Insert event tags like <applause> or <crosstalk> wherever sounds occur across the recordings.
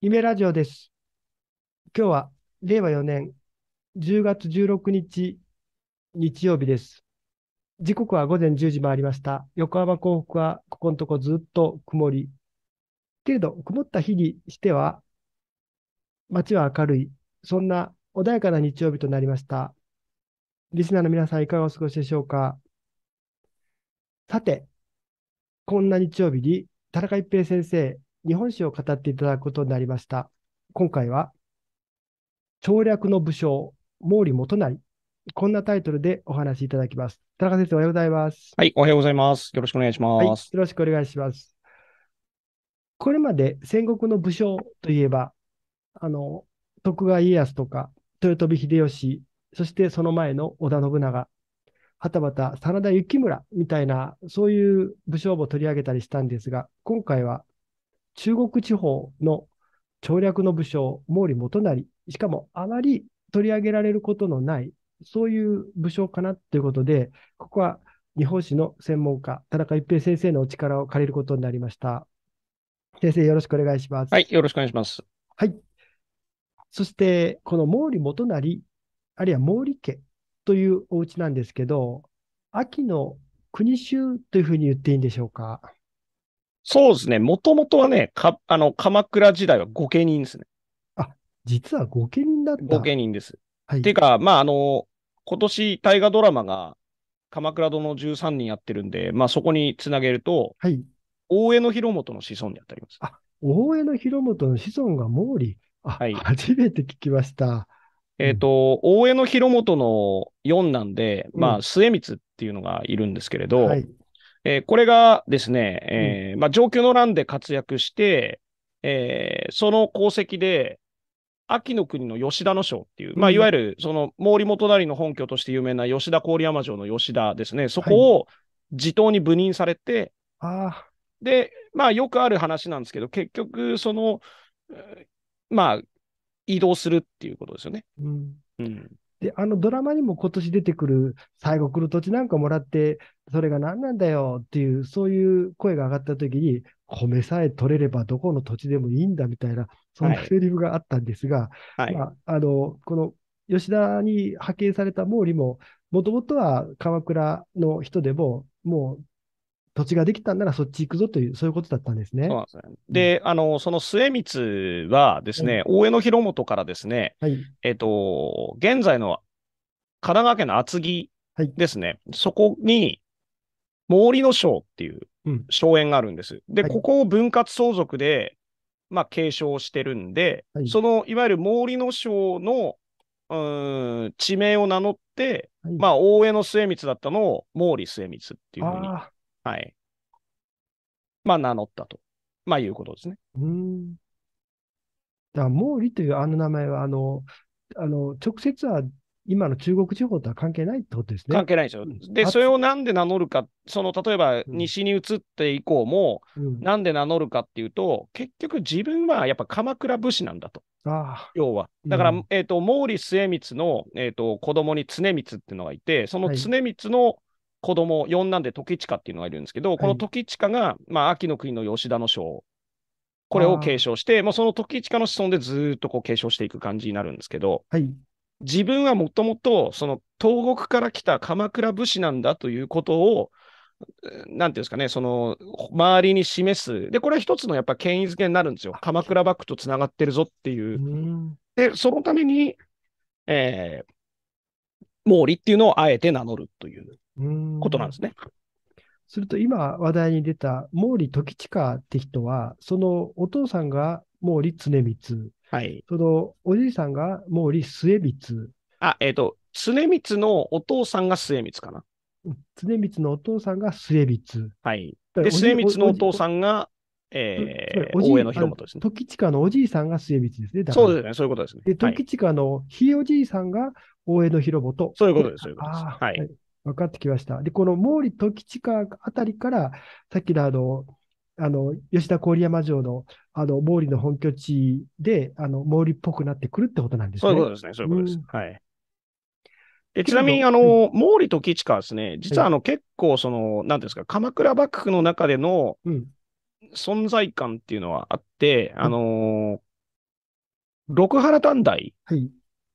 夢ラジオです。今日は令和4年10月16日日曜日です。時刻は午前10時回りました。横浜港北はここのとこずっと曇り。けれど、曇った日にしては街は明るい。そんな穏やかな日曜日となりました。リスナーの皆さんいかがお過ごしでしょうかさて、こんな日曜日に田中一平先生、日本史を語っていただくことになりました。今回は、調略の武将、毛利元就。こんなタイトルでお話しいただきます。田中先生、おはようございます。はい、おはようございます。よろしくお願いします。はい、よろしくお願いします。これまで戦国の武将といえば、あの、徳川家康とか、豊臣秀吉、そしてその前の織田信長、はたまた真田幸村みたいな、そういう武将も取り上げたりしたんですが、今回は中国地方の調略の武将、毛利元就、しかもあまり取り上げられることのない、そういう武将かなということで、ここは日本史の専門家、田中一平先生のお力を借りることになりました。先生、よろしくお願いします。はい、よろしくお願いします。はい。そして、この毛利元就、あるいは毛利家というお家なんですけど、秋の国衆というふうに言っていいんでしょうか。そうですね。もともとはね、か、あの、鎌倉時代は御家人ですね。あ、実は御家人だった御家人です。はい。ていうか、まあ、あの、今年大河ドラマが鎌倉殿の13人やってるんで、まあ、そこにつなげると、はい。大江の広元の子孫にあたります。あ、大江の広元の子孫が毛利。はい。初めて聞きました。えっ、ー、と、うん、大江の広元の四なんで、まあ、末光っていうのがいるんですけれど、はい、えー、これがですね、えーまあ、上級の乱で活躍して、えー、その功績で、秋の国の吉田の将っていう、まあ、いわゆるその毛利元就の本拠として有名な吉田郡山城の吉田ですね、そこを地頭に部任されて、はい、で、まあ、よくある話なんですけど、結局、その、まあ、移動するっていうことですよね。うんうん、で、あのドラマにも今年出てくる、最後来る土地なんかもらって、それが何なんだよっていう、そういう声が上がった時に、米さえ取れればどこの土地でもいいんだみたいな、そんなセリフがあったんですが、はい、まあ、あの、この吉田に派遣された毛利も、もともとは鎌倉の人でも、もう土地ができたんならそっち行くぞという、そういうことだったんですね。そで、ねうん、あの、その末光はですね、はい、大江の広元からですね、はい、えっ、ー、と、現在の神奈川県の厚木ですね、はい、そこに毛利の省っていう荘園があるんです。うん、で、ここを分割相続で、まあ、継承してるんで、その、いわゆる毛利の省のうん地名を名乗って、まあ、大江の末光だったのを毛利末光っていうふうに。はい。まあ、名乗ったと。まあ、いうことですね。うん。だ毛利というあの名前は、あの、あの直接は今の中国地方とは関係ないってことですね。関係ないですよ。で、それをなんで名乗るか、その例えば西に移って以降も、な、んで名乗るかっていうと、結局自分はやっぱ鎌倉武士なんだと。あ要は。だから、うん、えーと、毛利末光の、えーと、と子供に常光っていうのがいて、その常光の、はい、子供四男で時近っていうのがいるんですけど、この時近が、まあ、秋の国の吉田の章、これを継承して、もうその時近の子孫でずっとこう継承していく感じになるんですけど、はい、自分はもともとその東国から来た鎌倉武士なんだということを、なんていうんですかね、その周りに示す、で、これは一つのやっぱ権威づけになるんですよ。鎌倉幕府とつながってるぞっていう。うで、そのために、えー、毛利っていうのをあえて名乗るという。ことなんですね。すると今話題に出た毛利時親って人は、そのお父さんが毛利常光、はい、そのおじいさんが毛利末光。あ、えっ、ー、と、常光のお父さんが末光かな。常光のお父さんが末光。はい。で、末光のお父さんが、えー、大江の広元ですね。時近のおじいさんが末光ですね。そうですね、そういうことですね。で、時近のひいおじいさんが大江の広元。そういうことです、そういうことです。はい。分かってきました。で、この毛利時近あたりから、さっきのあの、あの、吉田郡山城の、あの、毛利の本拠地で、あの、毛利っぽくなってくるってことなんですね。そういうことですね。そういうことです。うん、はい。でちなみに、あの、毛利時近ですね、実はあの、結構、その、なんですか、鎌倉幕府の中での存在感っていうのはあって、うん、あのー、六原短大、はい、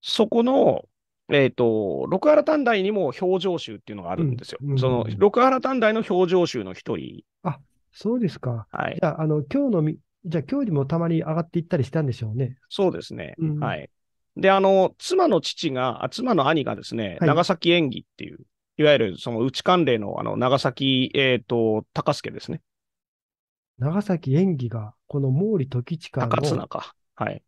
そこの、えっ、ー、と、六原短大にも表情集っていうのがあるんですよ。うんうん、その、六原短大の表情集の一人。あ、そうですか。はい。じゃあ、あの、今日のみ、じゃあ今日にもたまに上がっていったりしたんでしょうね。そうですね。うん、はい。で、あの、妻の父が、妻の兄がですね、長崎演技っていう、いわゆるその内関連のあの長崎、えっ、ー、と、高助ですね。長崎演技が、この毛利時近の高綱か。はい。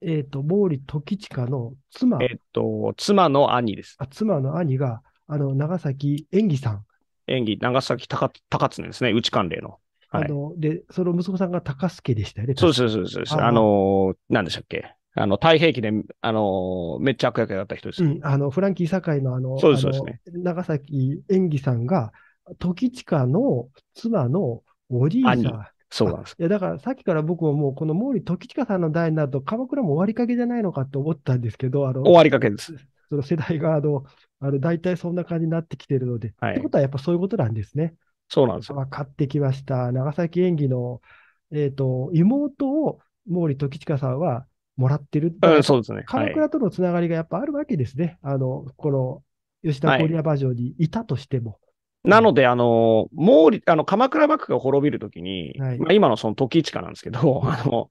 えっ、ー、と、毛利時親の妻。えっ、ー、と、妻の兄です。あ、妻の兄が、あの、長崎演技さん。演技、長崎高高常ですね、内関連の。はい、あの、で、その息子さんが高助でしたよね。そうそうそうそうあ。あのー、なんでしたっけ。あの、太平記で、あのー、めっちゃ悪役だった人です、うん。あの、フランキー堺のあの、そうですね。長崎演技さんが、時近の妻のおじいさん。そうなんです。いや、だからさっきから僕ももうこの毛利時親さんの代になると、鎌倉も終わりかけじゃないのかと思ったんですけど、あの終わりかけです。その世代があの、あの大体そんな感じになってきてるので、はい、ってことはやっぱそういうことなんですね。そうなんですよ。分かってきました。長崎演技の、えっ、ー、と、妹を毛利時親さんはもらってる。うん、そうですね。鎌倉とのつながりがやっぱあるわけですね。はい、あの、この吉田郡山城にいたとしても。なので、あの、毛利、あの、鎌倉幕府が滅びるときに、はい、まあ、今のその時市なんですけど、<laughs> あの、後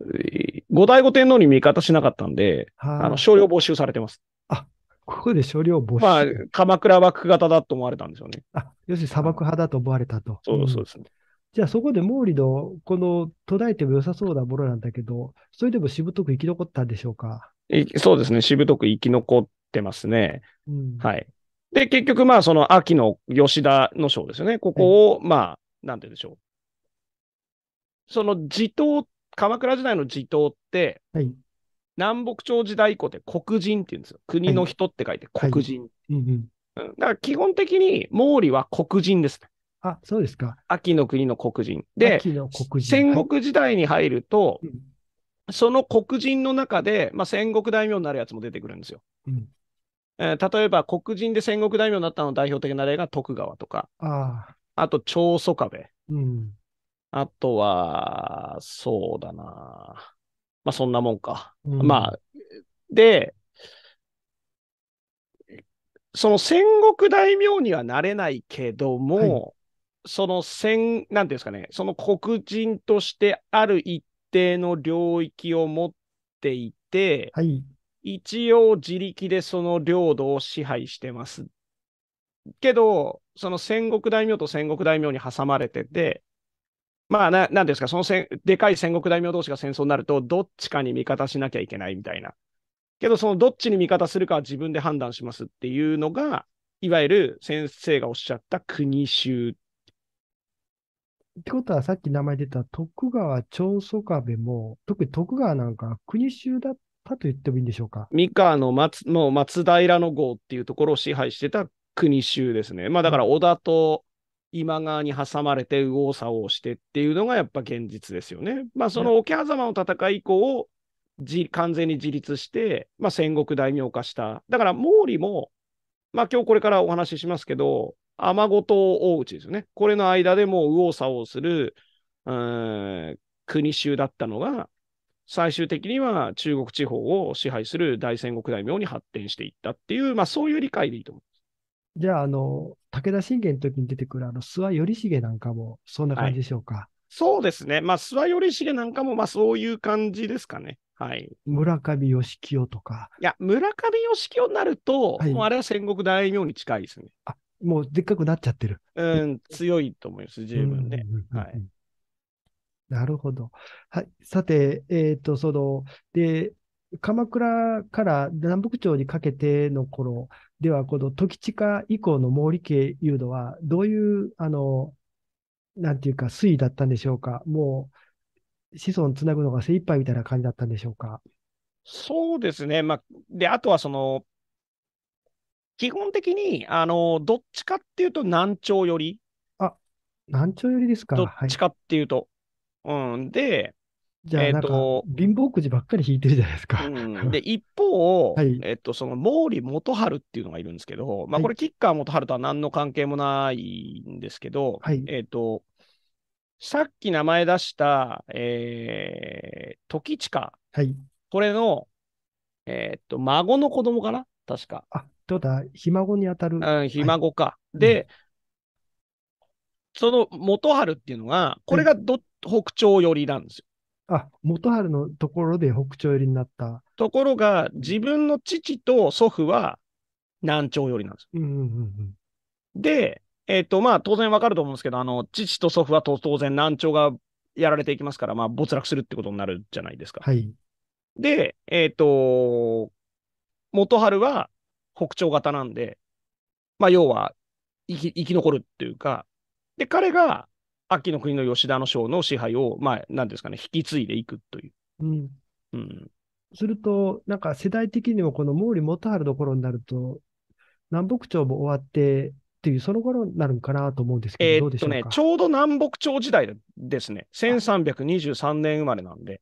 醍醐天皇に味方しなかったんで、あの、少量募集されてます。あ、ここで少量募集まあ、鎌倉幕府型だと思われたんですよね。あ、要するに砂漠派だと思われたと。そうそうですね。うん、じゃあそこで毛利のこの途絶えても良さそうなものなんだけど、それでもしぶとく生き残ったんでしょうかそうですね、しぶとく生き残ってますね。うん、はい。で、結局、まあ、その秋の吉田の賞ですよね。ここを、うん、まあ、なんて言うんでしょう。その地頭、鎌倉時代の地頭って、はい、南北朝時代以降って黒人って言うんですよ。国の人って書いて黒人。はいうんうん、だから基本的に毛利は黒人ですね。あ、そうですか。秋の国の黒人。で、黒人戦国時代に入ると、はい、その黒人の中で、まあ、戦国大名になるやつも出てくるんですよ。うん、えー、例えば黒人で戦国大名になったの代表的な例が徳川とか、ああと長宗我部、あとは、そうだな。まあそんなもんか。うん、まあ、で、その戦国大名にはなれないけども、はいその戦、なんていうんですかね、その黒人としてある一定の領域を持っていて、はい、一応自力でその領土を支配してます。けど、その戦国大名と戦国大名に挟まれてて、まあな、なんですか、そのせでかい戦国大名同士が戦争になると、どっちかに味方しなきゃいけないみたいな。けど、そのどっちに味方するかは自分で判断しますっていうのが、いわゆる先生がおっしゃった国衆。ってことは、さっき名前出た徳川長宗我部も、特に徳川なんか国衆だっっと言ってもいいんでしょうか。三河の松松平の郷っていうところを支配してた国衆ですね。まあだから織田と今川に挟まれて右往左往してっていうのがやっぱ現実ですよね。まあその桶狭間の戦い以降、じ完全に自立して、まあ、戦国大名化した。だから毛利も、まあ今日これからお話ししますけど、尼子と大内ですよね。これの間でもう右往左往する、うん、国衆だったのが、最終的には中国地方を支配する大戦国大名に発展していったっていう、まあ、そういう理解でいいと思います。じゃあ、あの、武田信玄の時に出てくるあの諏訪頼重なんかも、そんな感じでしょうか。はい、そうですね。まあ、諏訪頼重なんかも、まあ、そういう感じですかね。はい、村上義清とか。いや、村上義清になると、はい、もうあれは戦国大名に近いですね。あもうでっかくなっちゃってる。うん、強いと思います、十分ね。はい、なるほど。はい。さて、えっ、ー、と、その、で、鎌倉から南北朝にかけての頃では、この時地下以降の毛利家いうのは、どういう、あの、なんていうか、推移だったんでしょうか。もう、子孫つなぐのが精一杯みたいな感じだったんでしょうか。そうですね。まあ、で、あとはその、基本的に、あの、どっちかっていうと南朝寄り。あ、南朝寄りですか。どっちかっていうと。うん。で、じゃあ、えっ、ー、と、貧乏くじばっかり引いてるじゃないですか。うん、<laughs> で、一方、はい、えっ、ー、と、その毛利元春っていうのがいるんですけど、まあ、これ、吉川元春とは何の関係もないんですけど、はい、えっ、ー、と、さっき名前出した、えー、時近、はい、これの、えっ、と、孫の子供かな確か。あ、どうだひ孫にあたる。うん、ひ孫か。で、その元春っていうのが、これがど、北朝寄りなんですよ。あ、元春のところで北朝寄りになった。ところが、自分の父と祖父は南朝寄りなんですよ。うんうんうん、で、えっ、ー、と、まあ、当然わかると思うんですけど、あの、父と祖父は当然南朝がやられていきますから、まあ、没落するってことになるじゃないですか。はい。で、えっ、ー、と、元春は北朝型なんで、まあ、要は生き、生き残るっていうか、で、彼が、秋の国の吉田の将の支配を、まあ、なんですかね、引き継いでいくという。うん。うん。すると、なんか世代的にもこの毛利元春の頃になると、南北朝も終わって、っていう、その頃になるんかなと思うんですけど、えー、っとね、ちょうど南北朝時代ですね。1323年生まれなんで。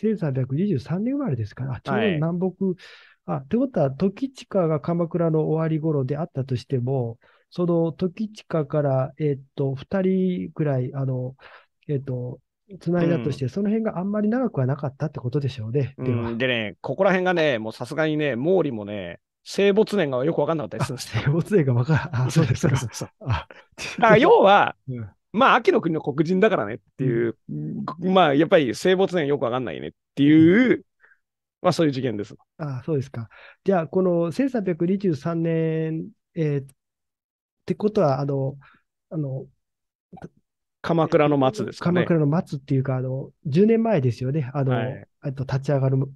1323年生まれですから、ちょうど南北、はい、あ、ってことは、時近が鎌倉の終わり頃であったとしても、その時近から、えっ、と、2人ぐらい、あの、えっ、と、つないだとして、うん、その辺があんまり長くはなかったってことでしょうね。うん、でね、ここら辺がね、もうさすがにね、毛利もね、生没年がよく分かんなかったりするんです <laughs> 生没年が分からん。あ、そうです。そうそうそうだから要は、うん、まあ、秋の国の黒人だからねっていう、まあ、やっぱり生没年よく分かんないねっていう、まあ、そういう事件です。あそうですか。じゃあ、この1323年、えー、ってことは、あの、あの、鎌倉の松ですかね。鎌倉の松っていうか、あの、10年前ですよね。あの、はい、と立ち上がる、後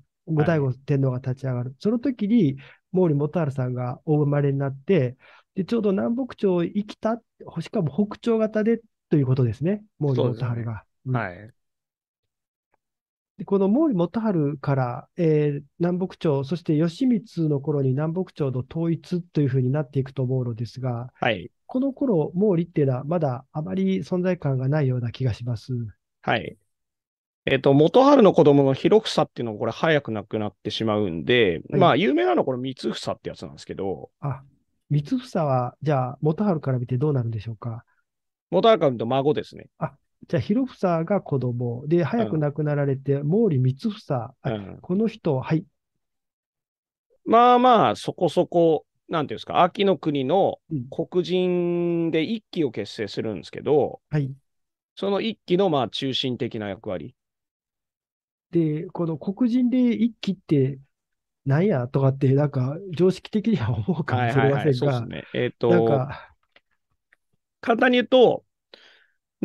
醍醐天皇が立ち上がる。はい、その時に、毛利元春さんがお生まれになって、で、ちょうど南北朝生きた、しかも北朝型でということですね。毛利元春が。ねうん、はい。この毛利元春から、えー、南北朝、そして義満の頃に南北朝の統一というふうになっていくと思うのですが、はい、この頃毛利っていうのはまだあまり存在感がないような気がします。はい。えっ、ー、と、元春の子供の広房っていうのはこれ早く亡くなってしまうんで、はい、まあ有名なのはこの三房ってやつなんですけど。あ、三房はじゃあ元春から見てどうなるんでしょうか。元春から見ると孫ですね。あ、じゃあ、広房が子供で、早く亡くなられて、毛利光房、うん、この人、はい。まあまあ、そこそこ、なんていうんですか、秋の国の黒人で一揆を結成するんですけど、うん、はい、その一揆のまあ中心的な役割。で、この黒人で一揆って、なんやとかって、なんか常識的には思うかもしれませんが、そうですね。えっ、と、簡単に言うと、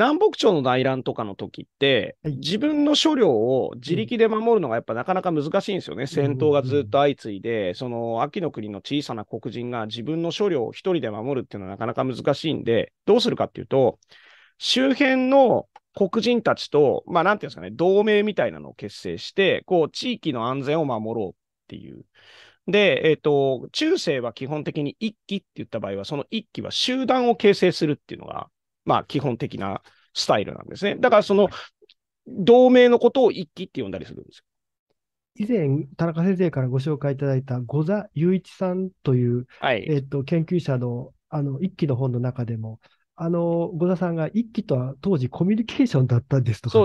南北朝の内乱とかの時って、自分の所領を自力で守るのがやっぱなかなか難しいんですよね、うん、戦闘がずっと相次いで、その秋の国の小さな黒人が自分の所領を1人で守るっていうのはなかなか難しいんで、どうするかっていうと、周辺の黒人たちと、まあ、なんていうんですかね、同盟みたいなのを結成して、こう地域の安全を守ろうっていう。で、えっ、ー、と、中世は基本的に一揆って言った場合は、その一揆は集団を形成するっていうのがまあ、基本的なスタイルなんですね。だから、その、同盟のことを一揆って呼んだりするんですよ。以前、田中先生からご紹介いただいた、五座雄一さんという、はい、えっと、研究者の、あの、一期の本の中でも、あの、五田さんが一期とは当時コミュニケーションだったんですとか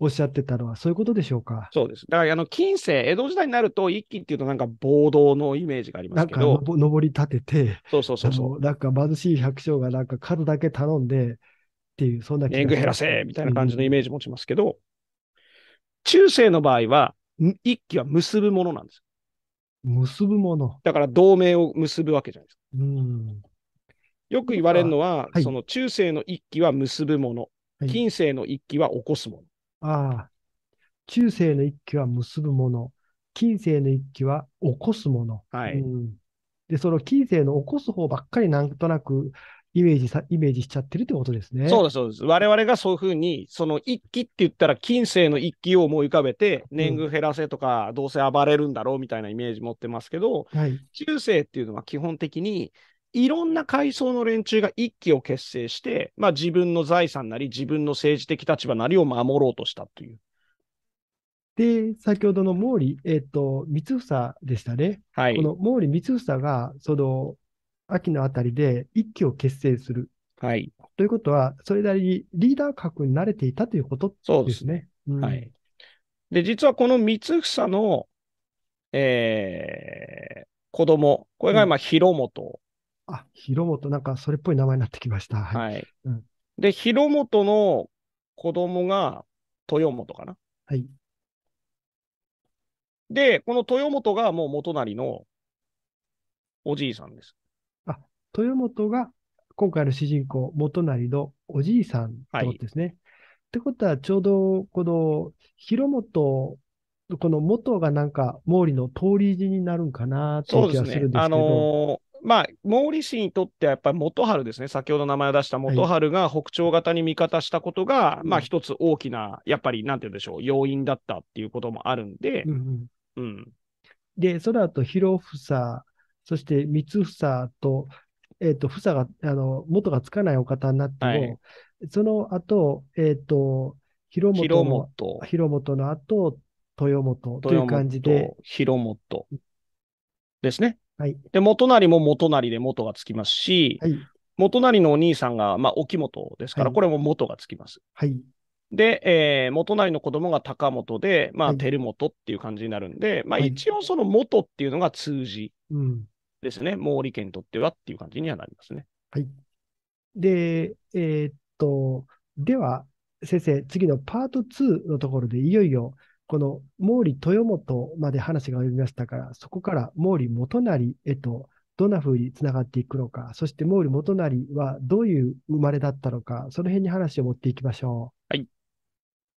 おっしゃってたのはそういうことでしょうか。そうです。だから、あの、近世、江戸時代になると一期っていうとなんか暴動のイメージがありますけど。なんか登り立てて、そうそうそうそう。なんか貧しい百姓がなんか数だけ頼んで、っていう、そんな年貢減らせみたいな感じのイメージ持ちますけど、うん、中世の場合は、一期は結ぶものなんです。結ぶもの。だから同盟を結ぶわけじゃないですか。うんよく言われるのは、はい、その中世の一揆は結ぶもの、はい、近世の一揆は起こすもの。ああ、中世の一揆は結ぶもの、近世の一揆は起こすもの。はい、うん、で、その近世の起こす方ばっかりなんとなくイメージさ、イメージしちゃってるってことですね。そうです、そうです。我々がそういうふうに、その一揆って言ったら、近世の一揆を思い浮かべて、年貢減らせとか、どうせ暴れるんだろうみたいなイメージ持ってますけど、うんはい、中世っていうのは基本的に、いろんな階層の連中が一揆を結成して、まあ、自分の財産なり、自分の政治的立場なりを守ろうとしたという。で、先ほどの毛利、えっ、ー、と、光房でしたね。はい。この毛利光房が、その、秋のあたりで一揆を結成する。はい。ということは、それなりにリーダー格に慣れていたということですね。そうですね。うん、はい。で、実はこの光房の、えー、子供、これが今、広元あ、広本、なんかそれっぽい名前になってきました。はい。はいうん、で、広本の子供が豊本かな。はい。で、この豊本がもう元就のおじいさんです。あ、豊本が今回の主人公、元就のおじいさんとですね。はい、ってことは、ちょうどこの広本この元がなんか毛利の通り字になるんかないう気がするんですけど。そうですね。あのー、まあ、毛利氏にとってはやっぱり元春ですね、先ほど名前を出した元春が北朝型に味方したことが、はい、まあ一つ大きな、やっぱりなんて言うんでしょう、要因だったっていうこともあるんで。で、その後広房、そして三房と、えっ、ー、と、房が、あの、元がつかないお方になっても、はい、その後、えっ、ー、と、広元の広本広本の後、豊本という感じで。広本ですね。はい、で、元就も元就で元がつきますし、はい、元就のお兄さんが、まあ、沖本ですから、これも元がつきます。はい。で、えー、元就の子供が高本で、まあ、照本っていう感じになるんで、まあ、一応その元っていうのが通じですね。毛利家にとってはっていう感じにはなりますね。はい。で、えー、っと、では、先生、次のパート2のところでいよいよ、この毛利豊本まで話が及びましたから、そこから毛利元就へとどんなふうにつながっていくのか、そして毛利元就はどういう生まれだったのか、その辺に話を持っていきましょう。